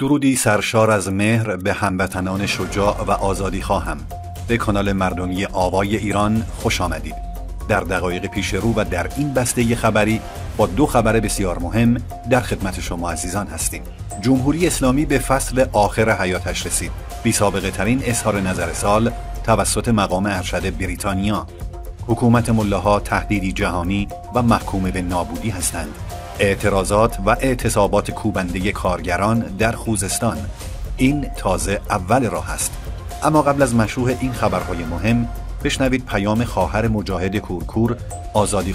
درودی سرشار از مهر به هموطنان شجاع و آزادی خواهم به کانال مردمی آوای ایران خوش آمدید در دقایق پیش رو و در این بسته خبری با دو خبر بسیار مهم در خدمت شما عزیزان هستیم جمهوری اسلامی به فصل آخر حیاتش رسید بی سابقه ترین اظهار نظر سال توسط مقام ارشد بریتانیا حکومت ملاها تهدیدی جهانی و محکوم به نابودی هستند اعتراضات و اعتصابات کوبنده کارگران در خوزستان این تازه اول راه است اما قبل از مشروع این خبرهای مهم بشنوید پیام خواهر مجاهد کورکور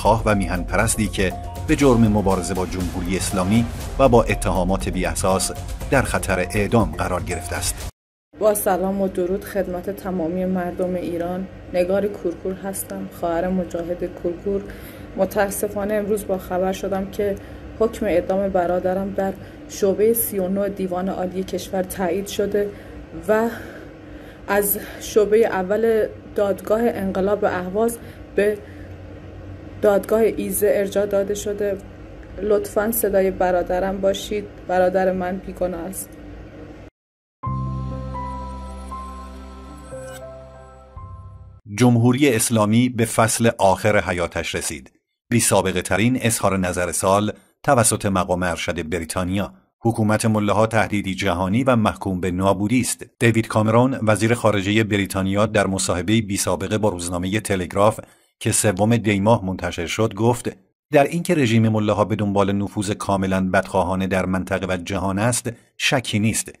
خواه و میهن پرستی که به جرم مبارزه با جمهوری اسلامی و با اتهامات بیاساس در خطر اعدام قرار گرفته است. با سلام و درود خدمت تمامی مردم ایران نگار کورکور هستم خواهر مجاهد کورکور متاسفانه امروز با خبر شدم که حکم اعدام برادرم در شعبه 39 دیوان عالی کشور تایید شده و از شعبه اول دادگاه انقلاب اهواز به دادگاه ایزه ارجاع داده شده لطفا صدای برادرم باشید برادر من بیگناه است جمهوری اسلامی به فصل آخر حیاتش رسید بی سابقه ترین اظهار نظر سال توسط مقام ارشد بریتانیا حکومت مله تهدیدی جهانی و محکوم به نابودی است. دیوید کامرون وزیر خارجه بریتانیا در مصاحبه بی با روزنامه تلگراف که سوم دیماه منتشر شد گفت در اینکه رژیم مله به دنبال نفوذ کاملا بدخواهانه در منطقه و جهان است شکی نیست.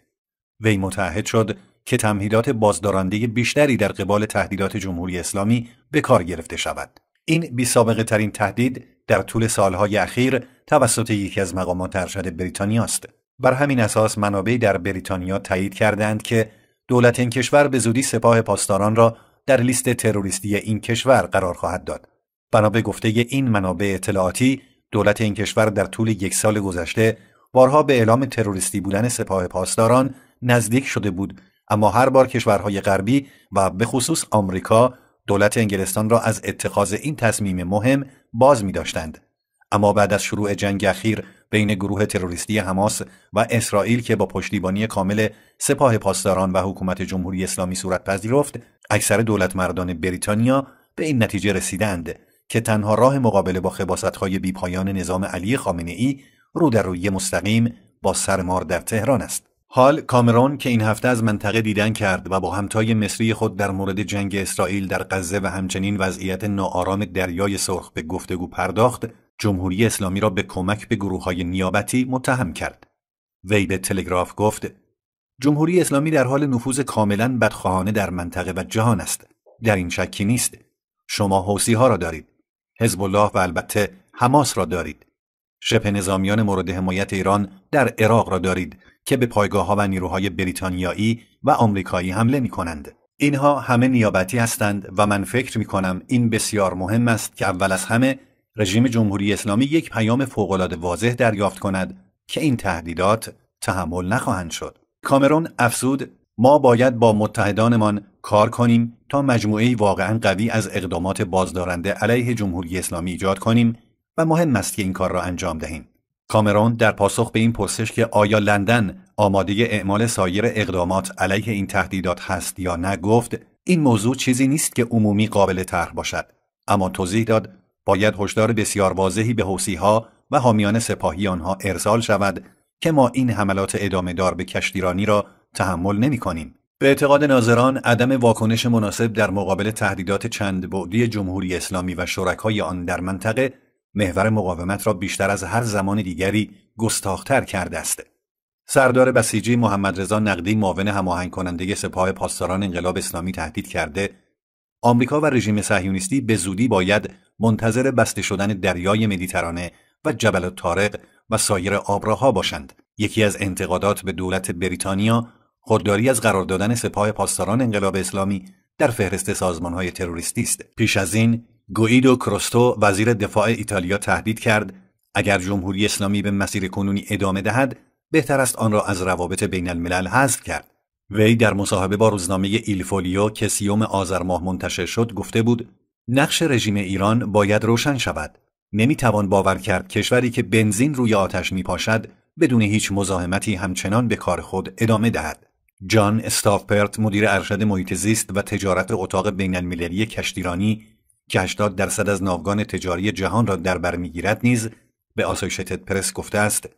وی متعهد شد که تمهیدات بازدارنده بیشتری در قبال تهدیدات جمهوری اسلامی به کار گرفته شود. این بی سابقه ترین تهدید در طول سالهای اخیر توسط یکی از مقامات ارشد بریتانیا است. بر همین اساس منابعی در بریتانیا تایید کردند که دولت این کشور به زودی سپاه پاسداران را در لیست تروریستی این کشور قرار خواهد داد. بنا به گفته این منابع اطلاعاتی، دولت این کشور در طول یک سال گذشته بارها به اعلام تروریستی بودن سپاه پاسداران نزدیک شده بود، اما هر بار کشورهای غربی و به خصوص آمریکا دولت انگلستان را از اتخاذ این تصمیم مهم باز می داشتند. اما بعد از شروع جنگ اخیر بین گروه تروریستی حماس و اسرائیل که با پشتیبانی کامل سپاه پاسداران و حکومت جمهوری اسلامی صورت پذیرفت، اکثر دولت مردان بریتانیا به این نتیجه رسیدند که تنها راه مقابله با خباستهای بیپایان نظام علی خامنه ای رو در روی مستقیم با سرمار در تهران است. حال کامرون که این هفته از منطقه دیدن کرد و با همتای مصری خود در مورد جنگ اسرائیل در غزه و همچنین وضعیت ناآرام دریای سرخ به گفتگو پرداخت جمهوری اسلامی را به کمک به گروه های نیابتی متهم کرد وی به تلگراف گفت جمهوری اسلامی در حال نفوذ کاملا بدخواهانه در منطقه و جهان است در این شکی نیست شما حوسی ها را دارید حزب الله و البته حماس را دارید شبه مورد حمایت ایران در عراق را دارید که به پایگاه ها و نیروهای بریتانیایی و آمریکایی حمله می کنند. اینها همه نیابتی هستند و من فکر می کنم این بسیار مهم است که اول از همه رژیم جمهوری اسلامی یک پیام فوقالعاده واضح دریافت کند که این تهدیدات تحمل نخواهند شد. کامرون افزود ما باید با متحدانمان کار کنیم تا مجموعه واقعا قوی از اقدامات بازدارنده علیه جمهوری اسلامی ایجاد کنیم و مهم است که این کار را انجام دهیم. کامرون در پاسخ به این پرسش که آیا لندن آماده اعمال سایر اقدامات علیه این تهدیدات هست یا نه گفت این موضوع چیزی نیست که عمومی قابل طرح باشد اما توضیح داد باید هشدار بسیار واضحی به ها و حامیان سپاهی آنها ارسال شود که ما این حملات ادامه دار به کشتیرانی را تحمل نمی کنیم. به اعتقاد ناظران عدم واکنش مناسب در مقابل تهدیدات چند بعدی جمهوری اسلامی و شرکای آن در منطقه محور مقاومت را بیشتر از هر زمان دیگری گستاختر کرده است. سردار بسیجی محمد رضا نقدی معاون هماهنگ کننده سپاه پاسداران انقلاب اسلامی تهدید کرده آمریکا و رژیم صهیونیستی به زودی باید منتظر بسته شدن دریای مدیترانه و جبل طارق و سایر آبراها باشند یکی از انتقادات به دولت بریتانیا خودداری از قرار دادن سپاه پاسداران انقلاب اسلامی در فهرست سازمانهای تروریستی است پیش از این گوئیدو کروستو وزیر دفاع ایتالیا تهدید کرد اگر جمهوری اسلامی به مسیر کنونی ادامه دهد بهتر است آن را از روابط بین الملل حذف کرد وی در مصاحبه با روزنامه ایلفولیو که سیوم آذر ماه منتشر شد گفته بود نقش رژیم ایران باید روشن شود توان باور کرد کشوری که بنزین روی آتش میپاشد بدون هیچ مزاحمتی همچنان به کار خود ادامه دهد جان استافپرت مدیر ارشد محیط زیست و تجارت اتاق بین المللی کشتیرانی که 80 درصد از ناوگان تجاری جهان را در بر میگیرد نیز به آسوشیتد پرس گفته است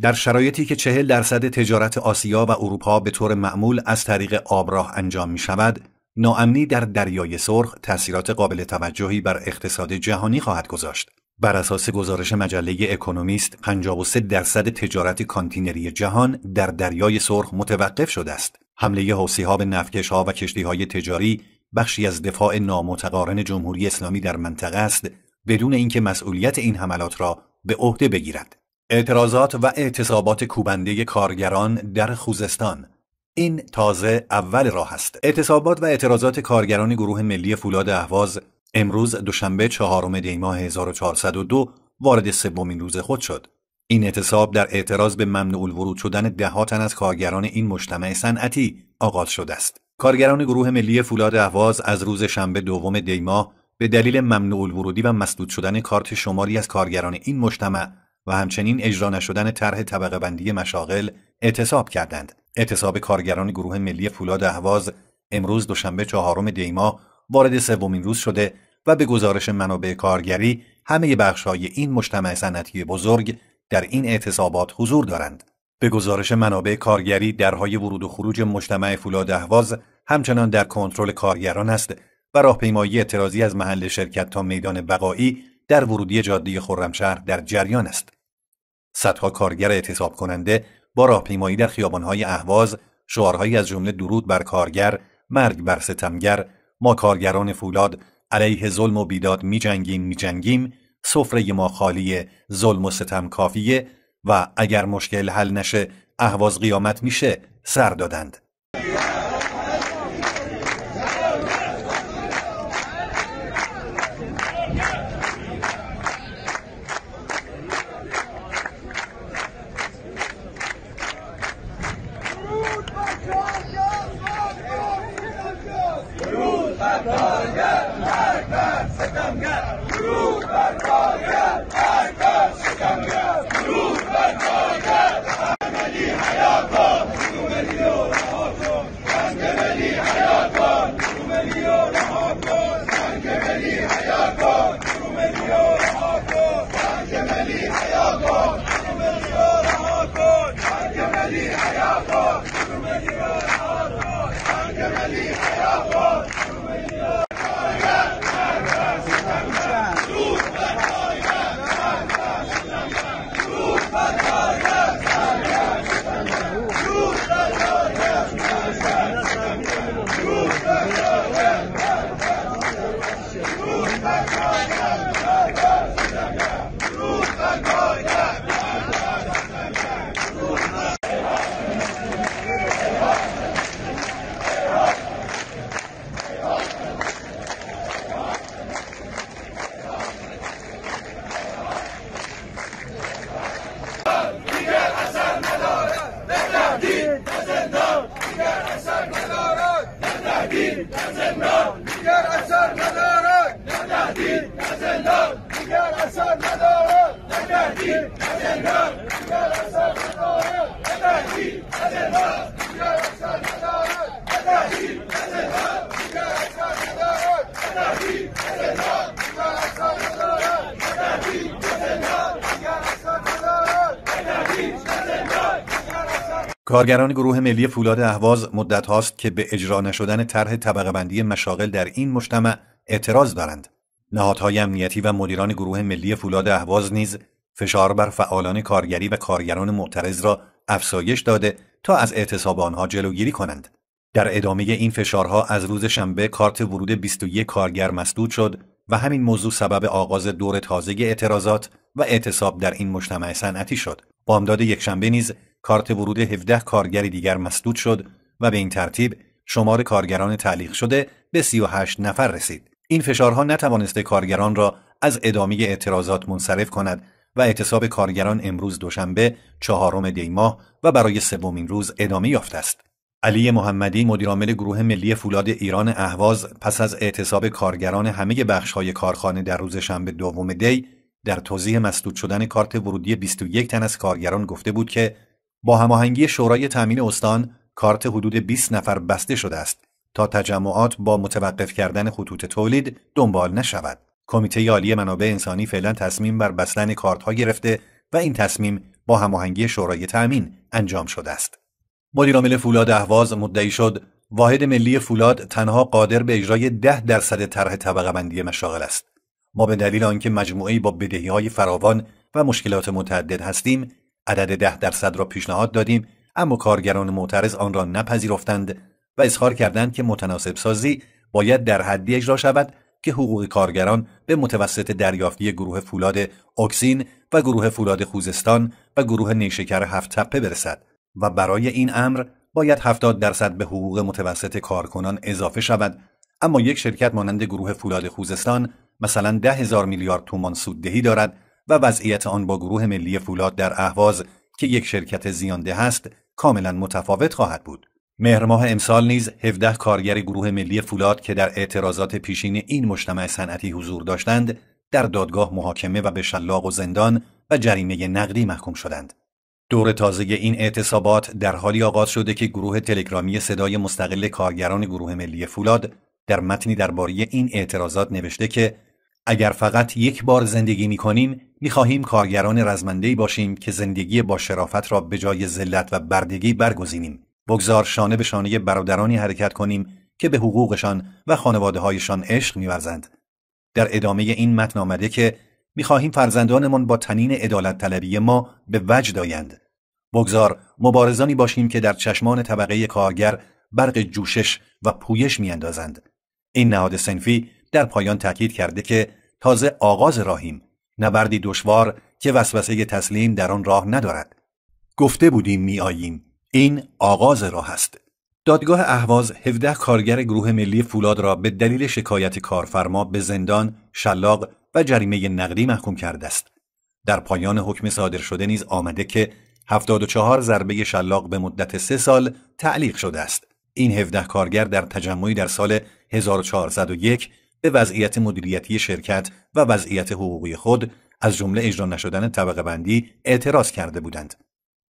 در شرایطی که 40 درصد تجارت آسیا و اروپا به طور معمول از طریق آبراه انجام می شود، ناامنی در دریای سرخ تاثیرات قابل توجهی بر اقتصاد جهانی خواهد گذاشت. بر اساس گزارش مجله اکونومیست 53 درصد تجارت کانتینری جهان در دریای سرخ متوقف شده است. حمله حوثی ها به نفکش ها و کشتی های تجاری بخشی از دفاع نامتقارن جمهوری اسلامی در منطقه است بدون اینکه مسئولیت این حملات را به عهده بگیرد اعتراضات و اعتصابات کوبنده کارگران در خوزستان این تازه اول راه است اعتصابات و اعتراضات کارگران گروه ملی فولاد اهواز امروز دوشنبه چهارم دی ماه 1402 وارد سومین روز خود شد این اعتصاب در اعتراض به ممنوع ورود شدن دهاتن از کارگران این مجتمع صنعتی آغاز شده است کارگران گروه ملی فولاد اهواز از روز شنبه دوم دیما به دلیل ممنوع الورودی و مسدود شدن کارت شماری از کارگران این مجتمع و همچنین اجرا نشدن طرح طبقه بندی مشاغل اعتصاب کردند. اعتصاب کارگران گروه ملی فولاد اهواز امروز دوشنبه چهارم دیما وارد سومین روز شده و به گزارش منابع کارگری همه های این مجتمع صنعتی بزرگ در این اعتصابات حضور دارند. به گزارش منابع کارگری درهای ورود و خروج مجتمع فولاد اهواز همچنان در کنترل کارگران است و راهپیمایی اعتراضی از محل شرکت تا میدان بقایی در ورودی جاده خرمشهر در جریان است. صدها کارگر اعتصاب کننده با راهپیمایی در خیابانهای اهواز شعارهایی از جمله درود بر کارگر، مرگ بر ستمگر، ما کارگران فولاد علیه ظلم و بیداد میجنگیم میجنگیم، سفره ما خالی ظلم و ستم کافیه و اگر مشکل حل نشه اهواز قیامت میشه سر دادند. Ganga! کارگران گروه ملی فولاد اهواز مدت هاست که به اجرا نشدن طرح طبقه بندی مشاغل در این مجتمع اعتراض دارند. نهادهای امنیتی و مدیران گروه ملی فولاد اهواز نیز فشار بر فعالان کارگری و کارگران معترض را افزایش داده تا از اعتصاب آنها جلوگیری کنند. در ادامه این فشارها از روز شنبه کارت ورود 21 کارگر مسدود شد و همین موضوع سبب آغاز دور تازه اعتراضات و اعتصاب در این مجتمع صنعتی شد. بامداد یکشنبه نیز کارت ورود 17 کارگری دیگر مسدود شد و به این ترتیب شمار کارگران تعلیق شده به 38 نفر رسید. این فشارها نتوانسته کارگران را از ادامه اعتراضات منصرف کند و اعتصاب کارگران امروز دوشنبه چهارم ماه و برای سومین روز ادامه یافته است. علی محمدی مدیرعامل گروه ملی فولاد ایران اهواز پس از اعتصاب کارگران همه بخشهای کارخانه در روز شنبه دوم دی در توضیح مسدود شدن کارت ورودی 21 تن از کارگران گفته بود که با هماهنگی شورای تامین استان کارت حدود 20 نفر بسته شده است تا تجمعات با متوقف کردن خطوط تولید دنبال نشود. کمیته عالی منابع انسانی فعلا تصمیم بر بستن ها گرفته و این تصمیم با هماهنگی شورای تامین انجام شده است. مدیرعامل فولاد اهواز مدعی شد واحد ملی فولاد تنها قادر به اجرای 10 درصد طرح طبقه بندی مشاغل است. ما به دلیل آنکه مجموعه با بدهی های فراوان و مشکلات متعدد هستیم عدد ده درصد را پیشنهاد دادیم اما کارگران معترض آن را نپذیرفتند و اظهار کردند که متناسب سازی باید در حدی اجرا شود که حقوق کارگران به متوسط دریافتی گروه فولاد اکسین و گروه فولاد خوزستان و گروه نیشکر هفت تپه برسد و برای این امر باید 70 درصد به حقوق متوسط کارکنان اضافه شود اما یک شرکت مانند گروه فولاد خوزستان مثلا ده هزار میلیارد تومان سوددهی دارد و وضعیت آن با گروه ملی فولاد در اهواز که یک شرکت زیانده است کاملا متفاوت خواهد بود. مهرماه امسال نیز 17 کارگر گروه ملی فولاد که در اعتراضات پیشین این مجتمع صنعتی حضور داشتند در دادگاه محاکمه و به شلاق و زندان و جریمه نقدی محکوم شدند. دور تازه این اعتصابات در حالی آغاز شده که گروه تلگرامی صدای مستقل کارگران گروه ملی فولاد در متنی درباره این اعتراضات نوشته که اگر فقط یک بار زندگی میکنیم میخواهیم کارگران رزمنده باشیم که زندگی با شرافت را به جای زلت و بردگی برگزینیم بگذار شانه به شانه برادرانی حرکت کنیم که به حقوقشان و خانواده هایشان عشق میورزند در ادامه این متن آمده که میخواهیم فرزندانمان با تنین ادالت طلبی ما به وجد آیند بگذار مبارزانی باشیم که در چشمان طبقه کارگر برق جوشش و پویش میاندازند این نهاد سنفی در پایان تاکید کرده که تازه آغاز راهیم نبردی دشوار که وسوسه تسلیم در آن راه ندارد گفته بودیم میآییم این آغاز راه است دادگاه اهواز 17 کارگر گروه ملی فولاد را به دلیل شکایت کارفرما به زندان، شلاق و جریمه نقدی محکوم کرده است. در پایان حکم صادر شده نیز آمده که 74 ضربه شلاق به مدت سه سال تعلیق شده است. این 17 کارگر در تجمعی در سال 1401 به وضعیت مدیریتی شرکت و وضعیت حقوقی خود از جمله اجرا نشدن طبقه بندی اعتراض کرده بودند.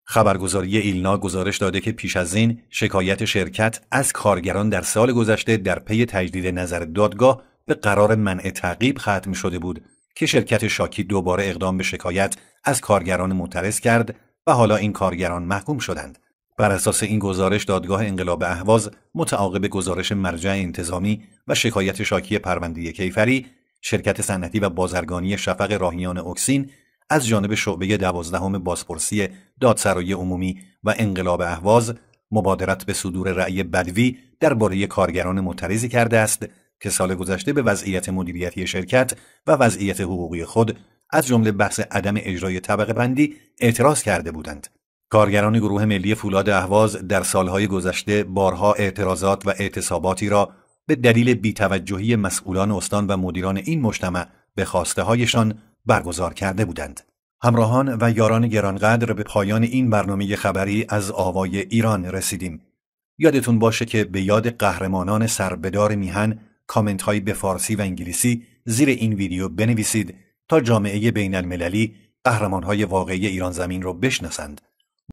خبرگزاری ایلنا گزارش داده که پیش از این شکایت شرکت از کارگران در سال گذشته در پی تجدید نظر دادگاه به قرار منع تعقیب ختم شده بود که شرکت شاکی دوباره اقدام به شکایت از کارگران معترض کرد و حالا این کارگران محکوم شدند. بر اساس این گزارش دادگاه انقلاب اهواز متعاقب گزارش مرجع انتظامی و شکایت شاکی پرونده کیفری شرکت صنعتی و بازرگانی شفق راهیان اکسین از جانب شعبه دوازدهم بازپرسی دادسرای عمومی و انقلاب اهواز مبادرت به صدور رأی بدوی درباره کارگران معترضی کرده است که سال گذشته به وضعیت مدیریتی شرکت و وضعیت حقوقی خود از جمله بحث عدم اجرای طبقه بندی اعتراض کرده بودند. کارگران گروه ملی فولاد اهواز در سالهای گذشته بارها اعتراضات و اعتصاباتی را به دلیل بیتوجهی مسئولان استان و مدیران این مجتمع به خواسته هایشان برگزار کرده بودند. همراهان و یاران گرانقدر به پایان این برنامه خبری از آوای ایران رسیدیم. یادتون باشه که به یاد قهرمانان سربدار میهن کامنت به فارسی و انگلیسی زیر این ویدیو بنویسید تا جامعه بین المللی قهرمان های واقعی ایران زمین رو بشناسند.